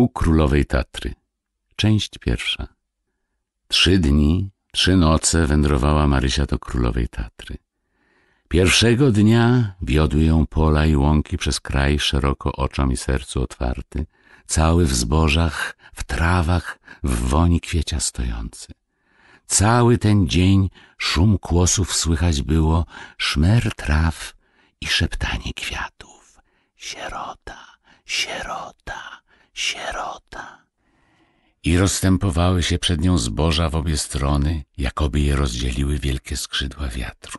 U królowej Tatry. Część pierwsza. Trzy dni, trzy noce wędrowała Marysia do królowej Tatry. Pierwszego dnia wiodły ją pola i łąki przez kraj szeroko oczom i sercu otwarty, cały w zbożach, w trawach, w woni kwiecia stojący. Cały ten dzień szum kłosów słychać było, szmer traw i szeptanie kwiatów. Sierota, sierota, sierota. I rozstępowały się przed nią zboża w obie strony, jakoby je rozdzieliły wielkie skrzydła wiatru.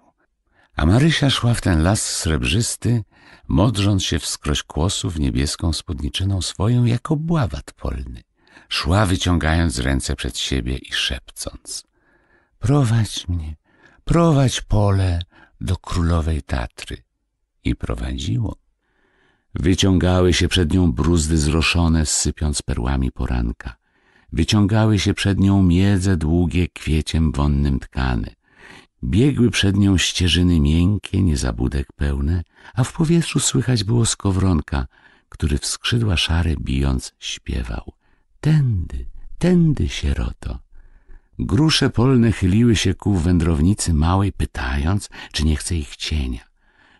A Marysia szła w ten las srebrzysty, modrząc się wskroś kłosów niebieską spódniczyną swoją jako bławat polny. Szła wyciągając ręce przed siebie i szepcąc. Prowadź mnie, prowadź pole do królowej Tatry. I prowadziło. Wyciągały się przed nią bruzdy zroszone, sypiąc perłami poranka. Wyciągały się przed nią miedze długie, kwieciem wonnym tkane. Biegły przed nią ścieżyny miękkie, niezabudek pełne, a w powietrzu słychać było skowronka, który w skrzydła szare bijąc śpiewał. Tędy, tędy, sieroto. Grusze polne chyliły się ku wędrownicy małej, pytając, czy nie chce ich cienia.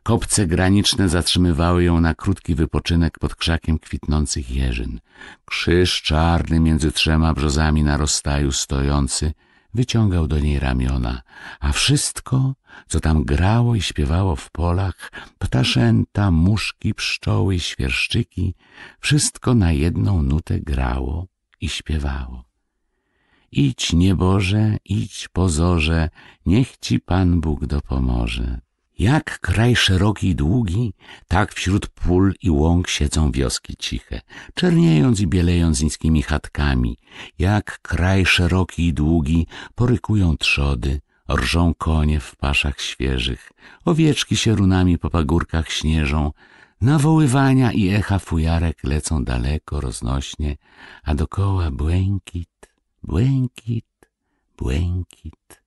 Kopce graniczne zatrzymywały ją na krótki wypoczynek pod krzakiem kwitnących jeżyn. Krzyż czarny między trzema brzozami na rozstaju stojący wyciągał do niej ramiona, a wszystko, co tam grało i śpiewało w polach, ptaszęta, muszki, pszczoły, świerszczyki, wszystko na jedną nutę grało i śpiewało. Idź, nieboże, idź, pozorze, niech ci Pan Bóg dopomoże. Jak kraj szeroki i długi, tak wśród pól i łąk siedzą wioski ciche, czerniejąc i bielejąc niskimi chatkami. Jak kraj szeroki i długi, porykują trzody, rżą konie w paszach świeżych, owieczki się runami po pagórkach śnieżą, nawoływania i echa fujarek lecą daleko, roznośnie, a dokoła błękit, błękit, błękit.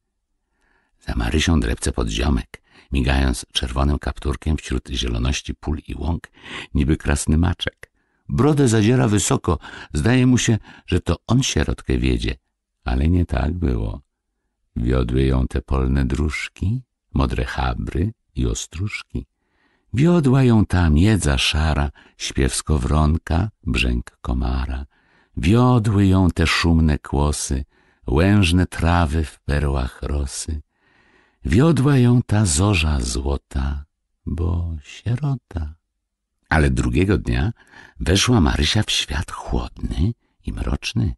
Za Marysią drepce ziomek migając czerwonym kapturkiem wśród zieloności pól i łąk, niby krasny maczek. Brodę zadziera wysoko, zdaje mu się, że to on sierotkę wiedzie, ale nie tak było. Wiodły ją te polne dróżki, modre habry i ostróżki. Wiodła ją ta miedza szara, śpiew skowronka, brzęk komara. Wiodły ją te szumne kłosy, łężne trawy w perłach rosy. Wiodła ją ta zorza złota, bo sierota. Ale drugiego dnia weszła Marysia w świat chłodny i mroczny,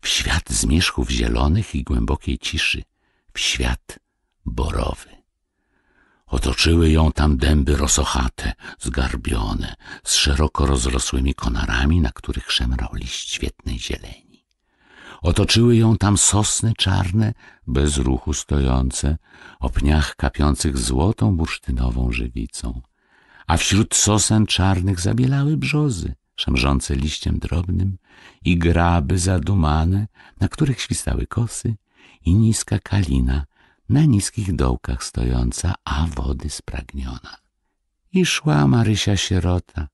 w świat zmierzchów zielonych i głębokiej ciszy, w świat borowy. Otoczyły ją tam dęby rosochate, zgarbione, z szeroko rozrosłymi konarami, na których szemrał liść świetnej zieleni. Otoczyły ją tam sosny czarne, bez ruchu stojące, o pniach kapiących złotą bursztynową żywicą. A wśród sosen czarnych zabielały brzozy, szemrzące liściem drobnym i graby zadumane, na których świstały kosy i niska kalina, na niskich dołkach stojąca, a wody spragniona. I szła Marysia sierota,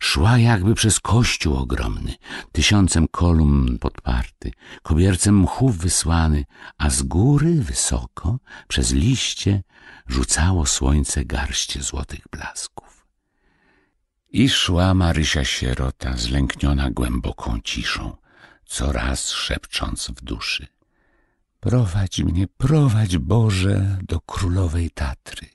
Szła jakby przez kościół ogromny, tysiącem kolumn podparty, kobiercem mchów wysłany, a z góry wysoko, przez liście, rzucało słońce garście złotych blasków. I szła Marysia sierota, zlękniona głęboką ciszą, coraz szepcząc w duszy. Prowadź mnie, prowadź Boże, do królowej Tatry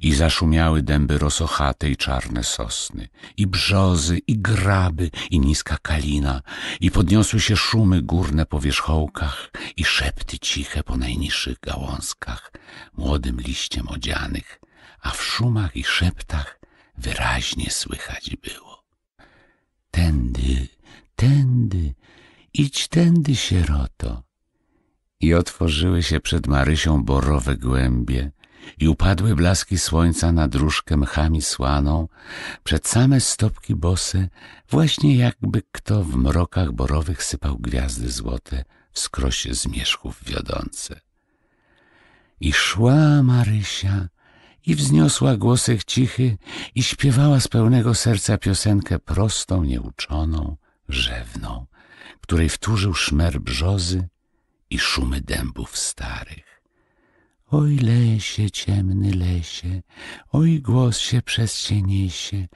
i zaszumiały dęby rosochate i czarne sosny, i brzozy, i graby, i niska kalina, i podniosły się szumy górne po wierzchołkach i szepty ciche po najniższych gałązkach, młodym liściem odzianych, a w szumach i szeptach wyraźnie słychać było. Tędy, tędy, idź tędy, sieroto. I otworzyły się przed Marysią borowe głębie, i upadły blaski słońca na dróżkę mchami słaną, przed same stopki bose, właśnie jakby kto w mrokach borowych sypał gwiazdy złote w skrosie zmierzchów wiodące. I szła Marysia i wzniosła głosek cichy i śpiewała z pełnego serca piosenkę prostą, nieuczoną, rzewną, której wtórzył szmer brzozy i szumy dębów starych. Oj lesie, ciemny lesie, oj głos się przez cię niesie,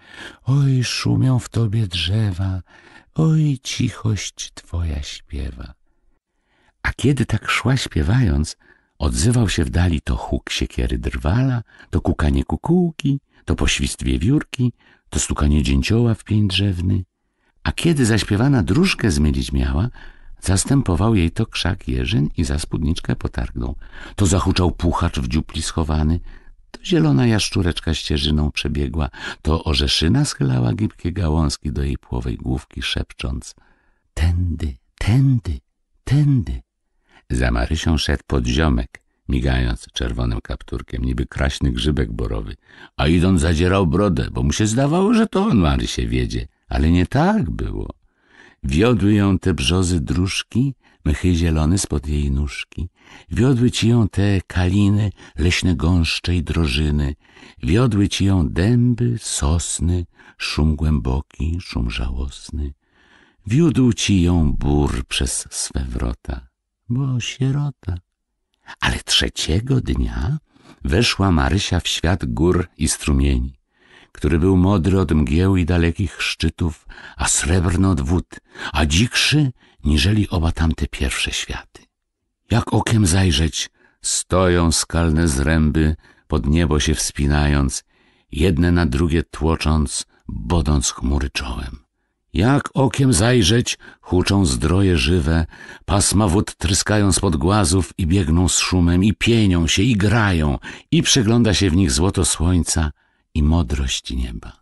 oj szumią w tobie drzewa, oj cichość twoja śpiewa. A kiedy tak szła śpiewając, odzywał się w dali to huk siekiery drwala, to kukanie kukułki, to poświst wiewiórki, to stukanie dzięcioła w pień drzewny. A kiedy zaśpiewana dróżkę zmylić miała, Zastępował jej to krzak jeżyn i za spódniczkę potargnął. To zahuczał puchacz w dziupli schowany, to zielona jaszczureczka ścieżyną przebiegła, to orzeszyna schylała gibkie gałązki do jej płowej główki, szepcząc Tędy, tędy, tędy. Za Marysią szedł podziomek, migając czerwonym kapturkiem, niby kraśny grzybek borowy, a idąc zadzierał brodę, bo mu się zdawało, że to on Marysię wiedzie, ale nie tak było. Wiodły ją te brzozy dróżki, mchy zielone spod jej nóżki. Wiodły ci ją te kaliny, leśne gąszcze i drożyny. Wiodły ci ją dęby, sosny, szum głęboki, szum żałosny. Wiódł ci ją bór przez swe wrota, bo sierota. Ale trzeciego dnia weszła Marysia w świat gór i strumieni który był modry od mgieł i dalekich szczytów, a srebrny od wód, a dzikszy niżeli oba tamte pierwsze światy. Jak okiem zajrzeć, stoją skalne zręby, pod niebo się wspinając, jedne na drugie tłocząc, bodąc chmury czołem. Jak okiem zajrzeć, huczą zdroje żywe, pasma wód tryskają spod głazów i biegną z szumem, i pienią się, i grają, i przegląda się w nich złoto słońca – i modrość nieba.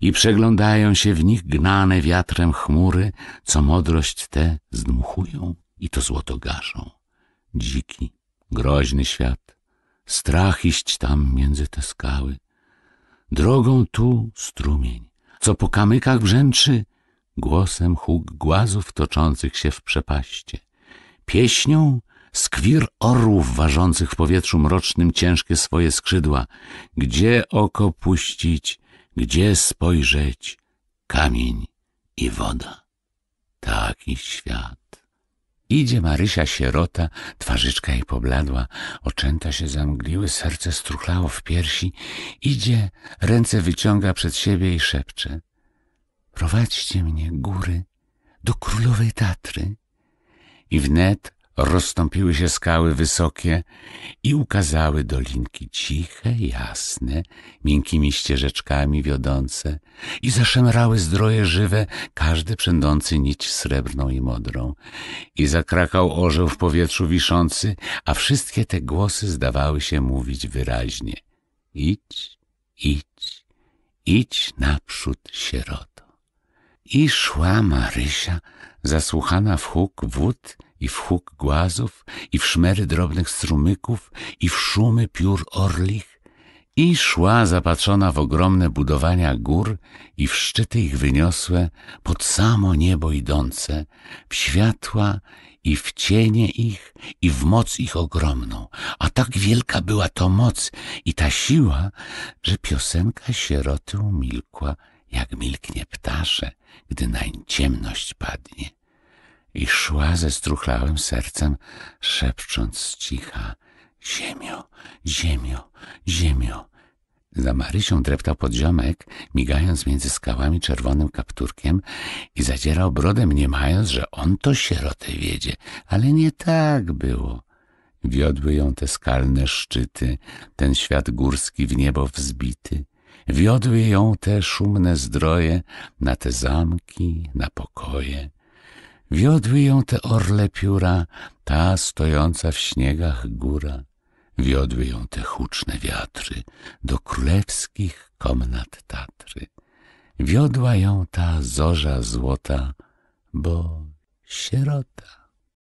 I przeglądają się w nich gnane wiatrem chmury, co modrość te zdmuchują i to złoto gaszą. Dziki, groźny świat, strach iść tam między te skały. Drogą tu strumień, co po kamykach brzęczy, głosem huk głazów toczących się w przepaście. Pieśnią skwir orłów ważących w powietrzu mrocznym ciężkie swoje skrzydła. Gdzie oko puścić, gdzie spojrzeć, kamień i woda. Taki świat. Idzie Marysia sierota, twarzyczka jej pobladła, oczęta się zamgliły, serce struchlało w piersi. Idzie, ręce wyciąga przed siebie i szepcze. Prowadźcie mnie, góry, do królowej Tatry. I wnet rozstąpiły się skały wysokie i ukazały dolinki ciche, jasne, miękkimi ścieżeczkami wiodące i zaszemrały zdroje żywe, każdy przędący nić srebrną i modrą. I zakrakał orzeł w powietrzu wiszący, a wszystkie te głosy zdawały się mówić wyraźnie. Idź, idź, idź naprzód, sieroto. I szła Marysia, zasłuchana w huk wód i w huk głazów, i w szmery drobnych strumyków, i w szumy piór orlich, i szła zapatrzona w ogromne budowania gór i w szczyty ich wyniosłe, pod samo niebo idące, w światła i w cienie ich, i w moc ich ogromną. A tak wielka była to moc i ta siła, że piosenka sieroty umilkła, jak milknie ptasze, gdy nań ciemność padnie i szła ze struchlałym sercem, szepcząc z cicha — Ziemio, ziemio, ziemio! Za Marysią dreptał podziomek, migając między skałami czerwonym kapturkiem i zadzierał brodę, mniemając, że on to sierotę wiedzie. Ale nie tak było. Wiodły ją te skalne szczyty, ten świat górski w niebo wzbity. Wiodły ją te szumne zdroje na te zamki, na pokoje. Wiodły ją te orle pióra, ta stojąca w śniegach góra. Wiodły ją te huczne wiatry do królewskich komnat Tatry. Wiodła ją ta zorza złota, bo sierota.